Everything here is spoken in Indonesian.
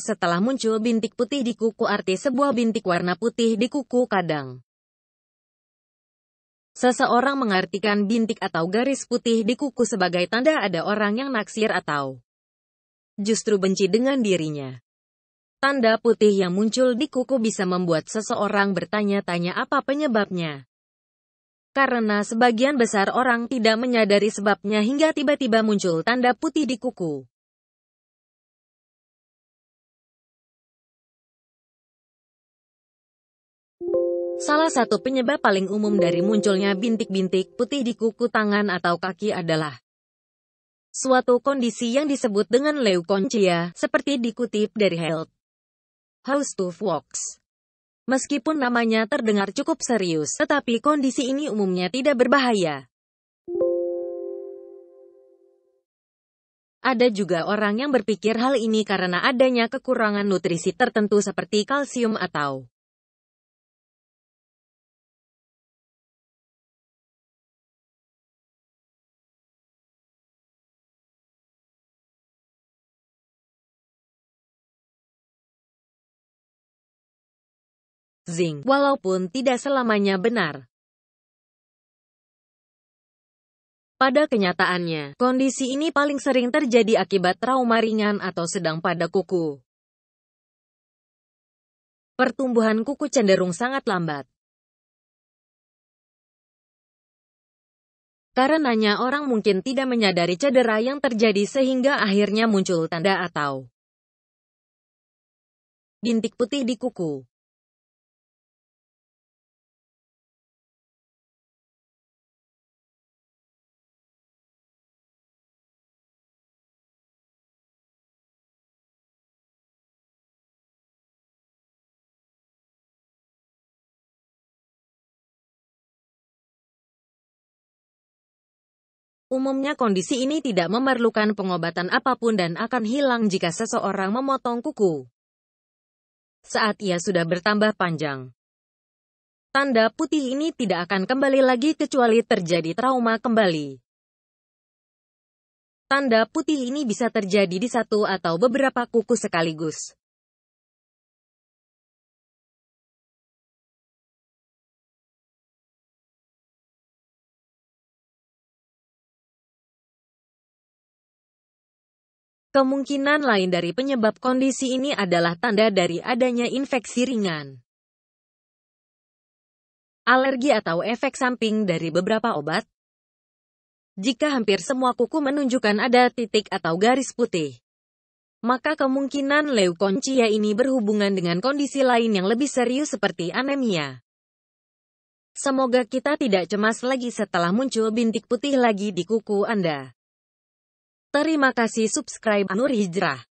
setelah muncul bintik putih di kuku arti sebuah bintik warna putih di kuku kadang. Seseorang mengartikan bintik atau garis putih di kuku sebagai tanda ada orang yang naksir atau justru benci dengan dirinya. Tanda putih yang muncul di kuku bisa membuat seseorang bertanya-tanya apa penyebabnya karena sebagian besar orang tidak menyadari sebabnya hingga tiba-tiba muncul tanda putih di kuku. Salah satu penyebab paling umum dari munculnya bintik-bintik putih di kuku tangan atau kaki adalah suatu kondisi yang disebut dengan leukoncia, seperti dikutip dari Health House to walks. Meskipun namanya terdengar cukup serius, tetapi kondisi ini umumnya tidak berbahaya. Ada juga orang yang berpikir hal ini karena adanya kekurangan nutrisi tertentu seperti kalsium atau Zing, walaupun tidak selamanya benar. Pada kenyataannya, kondisi ini paling sering terjadi akibat trauma ringan atau sedang pada kuku. Pertumbuhan kuku cenderung sangat lambat. Karenanya orang mungkin tidak menyadari cedera yang terjadi sehingga akhirnya muncul tanda atau bintik putih di kuku. Umumnya kondisi ini tidak memerlukan pengobatan apapun dan akan hilang jika seseorang memotong kuku. Saat ia sudah bertambah panjang, tanda putih ini tidak akan kembali lagi kecuali terjadi trauma kembali. Tanda putih ini bisa terjadi di satu atau beberapa kuku sekaligus. Kemungkinan lain dari penyebab kondisi ini adalah tanda dari adanya infeksi ringan. Alergi atau efek samping dari beberapa obat. Jika hampir semua kuku menunjukkan ada titik atau garis putih, maka kemungkinan leukoncia ini berhubungan dengan kondisi lain yang lebih serius seperti anemia. Semoga kita tidak cemas lagi setelah muncul bintik putih lagi di kuku Anda. Terima kasih subscribe Nur Hijrah.